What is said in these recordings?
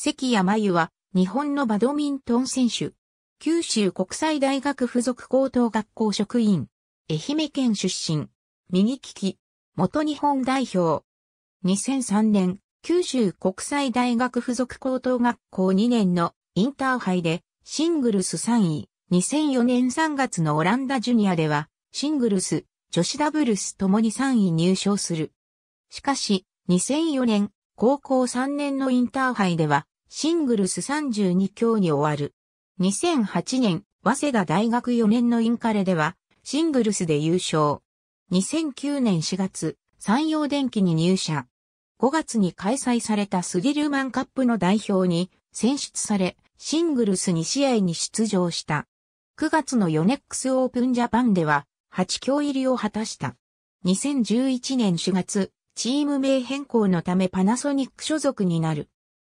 関谷真由は、日本のバドミントン選手。九州国際大学附属高等学校職員。愛媛県出身。右利き。元日本代表。2003年、九州国際大学附属高等学校2年のインターハイでシングルス3位。2004年3月のオランダジュニアでは、シングルス、女子ダブルスともに3位入賞する。しかし、2004年高校3年のインターハイでは、シングルス32強に終わる。2008年、早稲田大学4年のインカレでは、シングルスで優勝。2009年4月、山陽電機に入社。5月に開催されたスリルマンカップの代表に選出され、シングルス2試合に出場した。9月のヨネックスオープンジャパンでは、8強入りを果たした。2011年4月、チーム名変更のためパナソニック所属になる。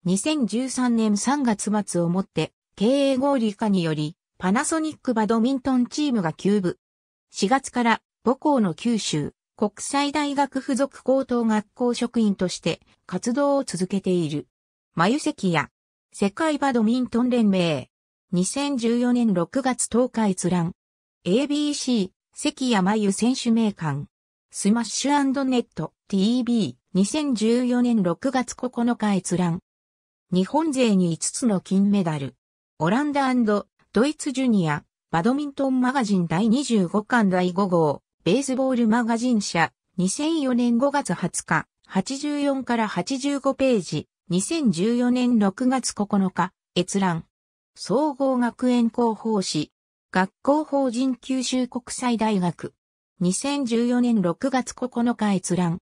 2013年3月末をもって経営合理化によりパナソニックバドミントンチームが休部。4月から母校の九州国際大学附属高等学校職員として活動を続けている。眉関や世界バドミントン連盟2014年6月10日閲覧 ABC 関谷真選手名鑑スマッシュネット TV 2014年6月9日閲覧。日本勢に5つの金メダル。オランダドイツジュニア、バドミントンマガジン第25巻第5号、ベースボールマガジン社、2004年5月20日、84から85ページ、2014年6月9日、閲覧。総合学園広報誌、学校法人九州国際大学。2014年6月9日閲覧。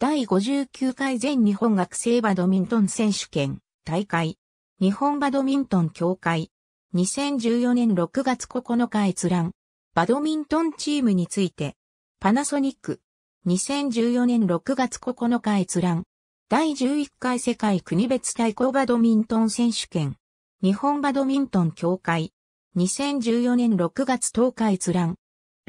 第59回全日本学生バドミントン選手権大会。日本バドミントン協会。2014年6月9日閲覧。バドミントンチームについて。パナソニック。2014年6月9日閲覧。第11回世界国別対抗バドミントン選手権。日本バドミントン協会。2014年6月10日閲覧。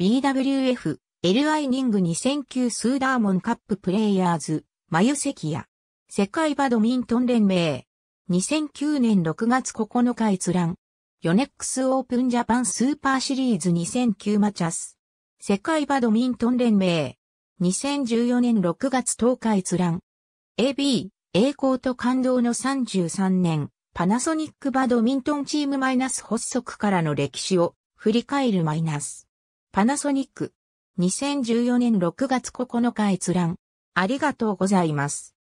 BWF LI ニング2009スーダーモンカッププレイヤーズ、マユセキア。世界バドミントン連盟。2009年6月9日閲覧。ヨネックスオープンジャパンスーパーシリーズ2009マチャス。世界バドミントン連盟。2014年6月10日閲覧。AB、栄光と感動の33年、パナソニックバドミントンチームマイナス発足からの歴史を振り返るマイナス。パナソニック、2014年6月9日閲覧。ありがとうございます。